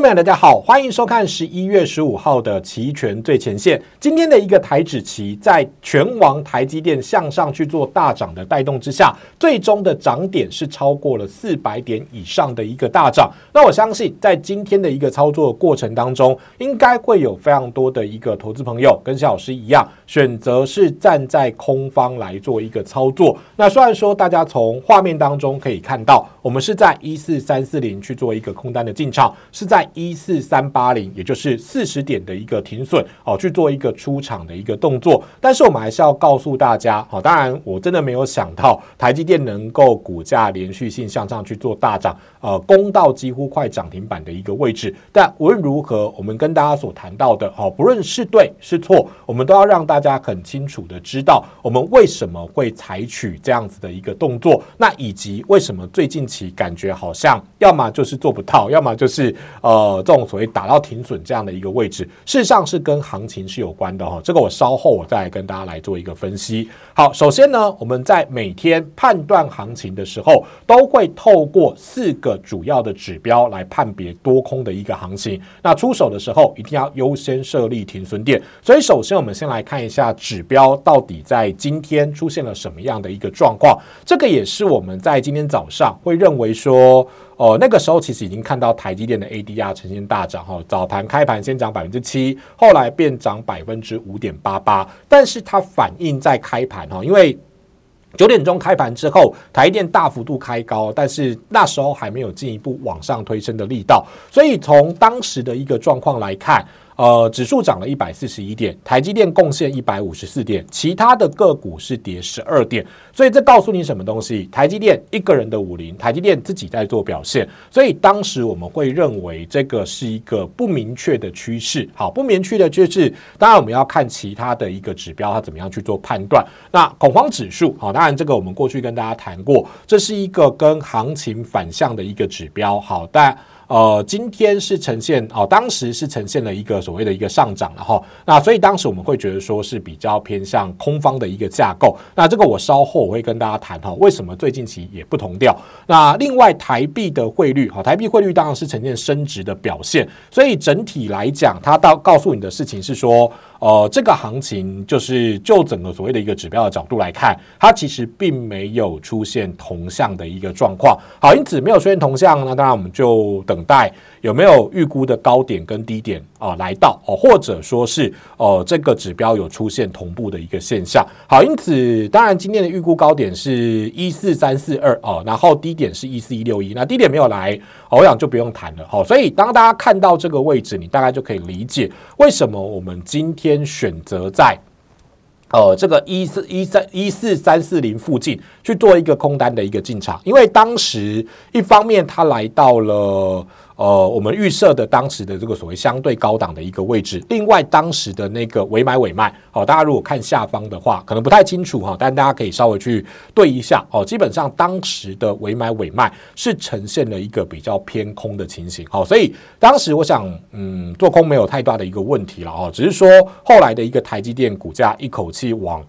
朋友大家好，欢迎收看十一月十五号的期权最前线。今天的一个台指期，在全网台积电向上去做大涨的带动之下，最终的涨点是超过了四百点以上的一个大涨。那我相信，在今天的一个操作过程当中，应该会有非常多的一个投资朋友跟夏老师一样，选择是站在空方来做一个操作。那虽然说大家从画面当中可以看到，我们是在一四三四零去做一个空单的进场，是在一四三八零，也就是四十点的一个停损，好去做一个出场的一个动作。但是我们还是要告诉大家，好，当然我真的没有想到台积电能够股价连续性向上去做大涨，呃，攻到几乎快涨停板的一个位置。但无论如何，我们跟大家所谈到的，好，不论是对是错，我们都要让大家很清楚的知道，我们为什么会采取这样子的一个动作，那以及为什么最近期感觉好像要么就是做不到，要么就是。呃，这种所谓打到停损这样的一个位置，事实上是跟行情是有关的哈。这个我稍后我再跟大家来做一个分析。好，首先呢，我们在每天判断行情的时候，都会透过四个主要的指标来判别多空的一个行情。那出手的时候，一定要优先设立停损点。所以，首先我们先来看一下指标到底在今天出现了什么样的一个状况。这个也是我们在今天早上会认为说，哦，那个时候其实已经看到台积电的 AD。压呈现大涨哈，早盘开盘先涨百分之七，后来变涨百分之五点八八，但是它反应在开盘哈，因为九点钟开盘之后，台电大幅度开高，但是那时候还没有进一步往上推升的力道，所以从当时的一个状况来看。呃，指数涨了一百四十一点，台积电贡献一百五十四点，其他的个股是跌十二点，所以这告诉你什么东西？台积电一个人的武林，台积电自己在做表现，所以当时我们会认为这个是一个不明确的趋势。好，不明确的就是，当然我们要看其他的一个指标，它怎么样去做判断。那恐慌指数，好，当然这个我们过去跟大家谈过，这是一个跟行情反向的一个指标。好，但呃，今天是呈现哦，当时是呈现了一个所谓的一个上涨，了哈。那所以当时我们会觉得说是比较偏向空方的一个架构。那这个我稍后我会跟大家谈哈，为什么最近期也不同调。那另外台币的汇率，哈，台币汇率当然是呈现升值的表现。所以整体来讲，它到告诉你的事情是说，呃，这个行情就是就整个所谓的一个指标的角度来看，它其实并没有出现同向的一个状况。好，因此没有出现同向，那当然我们就等。等待有没有预估的高点跟低点啊来到哦，或者说是哦这个指标有出现同步的一个现象。好，因此当然今天的预估高点是一四三四二哦，然后低点是一四一六一，那低点没有来，我想就不用谈了。好，所以当大家看到这个位置，你大概就可以理解为什么我们今天选择在。呃，这个一四一三一四三四零附近去做一个空单的一个进场，因为当时一方面它来到了。呃，我们预设的当时的这个所谓相对高档的一个位置，另外当时的那个尾买尾卖，好，大家如果看下方的话，可能不太清楚哈，但大家可以稍微去对一下，哦，基本上当时的尾买尾卖是呈现了一个比较偏空的情形，好，所以当时我想，嗯，做空没有太大的一个问题了哦，只是说后来的一个台积电股价一口气往。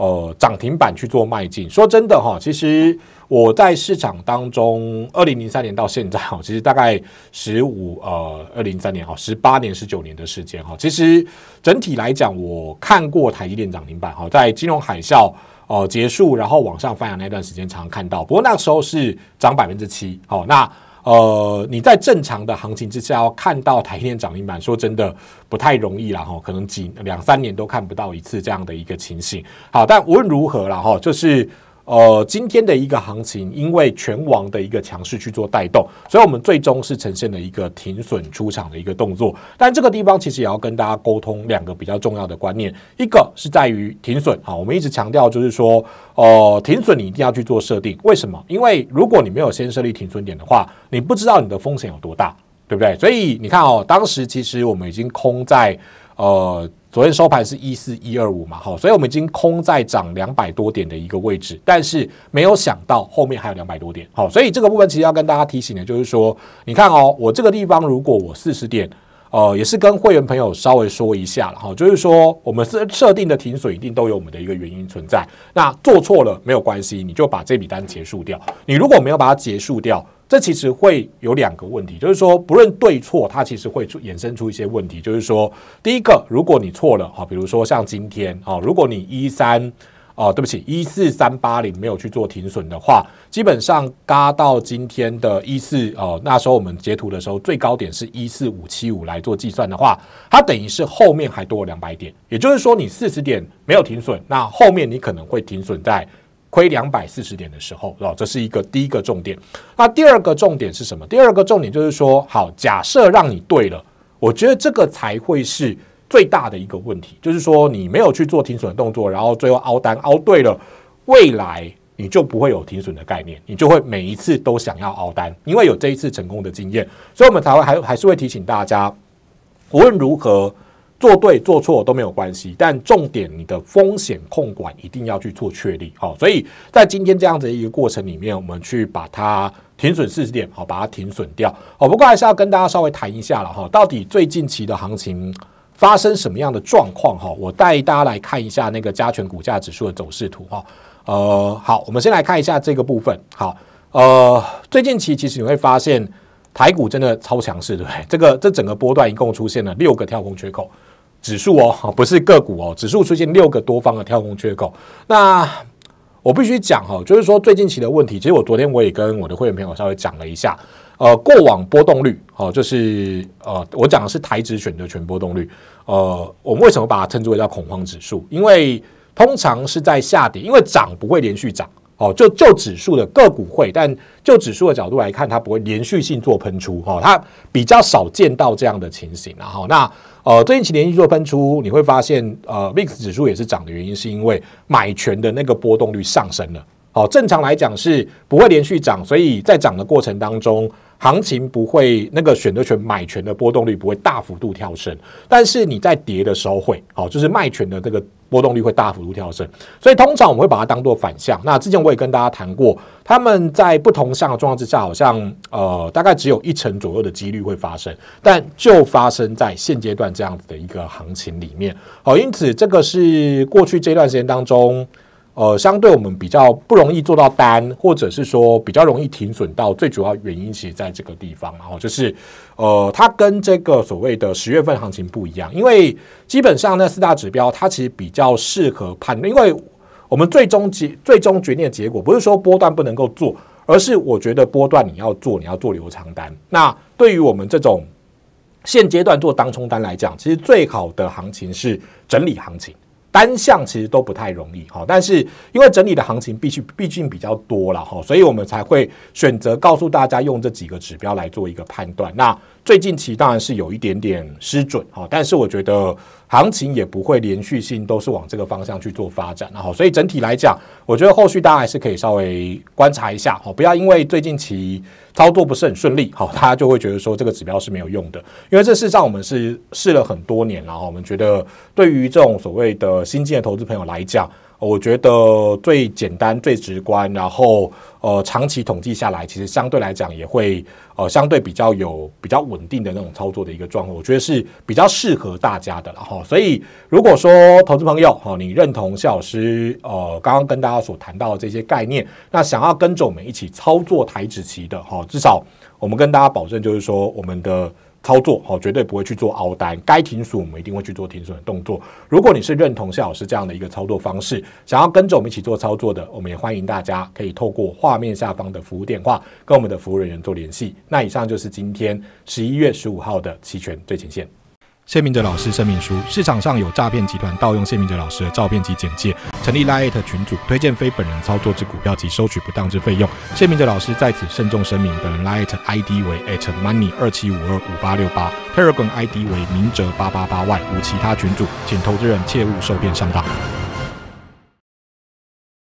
呃，涨停板去做迈进。说真的哈，其实我在市场当中，二零零三年到现在哈，其实大概十五呃，二零零三年哈，十八年、十九年的时间哈，其实整体来讲，我看过台积电涨停板哈，在金融海啸哦结束，然后往上翻扬那段时间，常看到。不过那个时候是涨百分之七好，那。呃，你在正常的行情之下看到台电涨停板，说真的不太容易了哈，可能几两三年都看不到一次这样的一个情形。好，但无论如何了哈，就是。呃，今天的一个行情，因为全网的一个强势去做带动，所以我们最终是呈现了一个停损出场的一个动作。但这个地方其实也要跟大家沟通两个比较重要的观念，一个是在于停损啊，我们一直强调就是说，哦，停损你一定要去做设定。为什么？因为如果你没有先设立停损点的话，你不知道你的风险有多大，对不对？所以你看哦，当时其实我们已经空在呃。昨天收盘是一四一二五嘛，好，所以我们已经空在涨两百多点的一个位置，但是没有想到后面还有两百多点，好，所以这个部分其实要跟大家提醒的就是说，你看哦，我这个地方如果我四十点，呃，也是跟会员朋友稍微说一下了哈，就是说我们设设定的停损一定都有我们的一个原因存在，那做错了没有关系，你就把这笔单结束掉，你如果没有把它结束掉。这其实会有两个问题，就是说，不论对错，它其实会衍生出一些问题。就是说，第一个，如果你错了，哈，比如说像今天，啊，如果你一三，啊，对不起，一四三八零没有去做停损的话，基本上嘎到今天的一四，哦，那时候我们截图的时候最高点是一四五七五来做计算的话，它等于是后面还多两百点，也就是说，你四十点没有停损，那后面你可能会停损在。亏两百四十点的时候，啊，这是一个第一个重点。那第二个重点是什么？第二个重点就是说，好，假设让你对了，我觉得这个才会是最大的一个问题，就是说你没有去做停损的动作，然后最后凹单凹对了，未来你就不会有停损的概念，你就会每一次都想要凹单，因为有这一次成功的经验，所以我们才会还还是会提醒大家，无论如何。做对做错都没有关系，但重点你的风险控管一定要去做确立。好，所以在今天这样的一个过程里面，我们去把它停损四十点，好，把它停损掉。哦，不过还是要跟大家稍微谈一下了哈，到底最近期的行情发生什么样的状况哈？我带大家来看一下那个加权股价指数的走势图哈。呃，好，我们先来看一下这个部分。好，呃，最近期其实你会发现。台股真的超强势，对不对？这个这整个波段一共出现了六个跳空缺口，指数哦，不是个股哦，指数出现六个多方的跳空缺口。那我必须讲哈，就是说最近期的问题，其实我昨天我也跟我的会员朋友稍微讲了一下。呃，过往波动率，哦，就是呃，我讲的是台指选的全波动率。呃，我们为什么把它称之为叫恐慌指数？因为通常是在下跌，因为涨不会连续涨。哦，就就指数的个股会，但就指数的角度来看，它不会连续性做喷出，哈，它比较少见到这样的情形，然后那呃，最近期连续做喷出，你会发现呃，VIX 指数也是涨的原因，是因为买权的那个波动率上升了，好，正常来讲是不会连续涨，所以在涨的过程当中。行情不会，那个选择权买权的波动率不会大幅度跳升，但是你在跌的时候会，好，就是卖权的这个波动率会大幅度跳升。所以通常我们会把它当做反向。那之前我也跟大家谈过，他们在不同向的状况之下，好像呃大概只有一成左右的几率会发生，但就发生在现阶段这样子的一个行情里面。好，因此这个是过去这段时间当中。呃，相对我们比较不容易做到单，或者是说比较容易停损到，最主要原因其实在这个地方，然后就是呃，它跟这个所谓的十月份行情不一样，因为基本上那四大指标它其实比较适合判，因为我们最终结最终决定的结果不是说波段不能够做，而是我觉得波段你要做，你要做流长单。那对于我们这种现阶段做当冲单来讲，其实最好的行情是整理行情。单项其实都不太容易哈，但是因为整理的行情必须毕竟比较多了哈，所以我们才会选择告诉大家用这几个指标来做一个判断。那最近期当然是有一点点失准哈，但是我觉得行情也不会连续性都是往这个方向去做发展然后，所以整体来讲，我觉得后续大家还是可以稍微观察一下哈，不要因为最近期操作不是很顺利哈，大家就会觉得说这个指标是没有用的，因为这事实上我们是试了很多年了哈，我们觉得对于这种所谓的。新进的投资朋友来讲，我觉得最简单、最直观，然后呃，长期统计下来，其实相对来讲也会呃，相对比较有比较稳定的那种操作的一个状况，我觉得是比较适合大家的了哈。所以，如果说投资朋友哈，你认同谢老师呃刚刚跟大家所谈到的这些概念，那想要跟着我们一起操作台指期的哈，至少我们跟大家保证，就是说我们的。操作哦，绝对不会去做熬单，该停损我们一定会去做停损的动作。如果你是认同谢老师这样的一个操作方式，想要跟着我们一起做操作的，我们也欢迎大家可以透过画面下方的服务电话跟我们的服务人员做联系。那以上就是今天十一月十五号的期权最前线。谢明哲老师声明书：市场上有诈骗集团盗用谢明哲老师的照片及简介。成立 Lite 群组，推荐非本人操作之股票及收取不当之费用。谢明哲老师在此慎重声明，本人 Lite ID 为 at money 二七五二五八六八 p e r e g r n ID 为明哲八八八 Y，无其他群组，请投资人切勿受骗上当。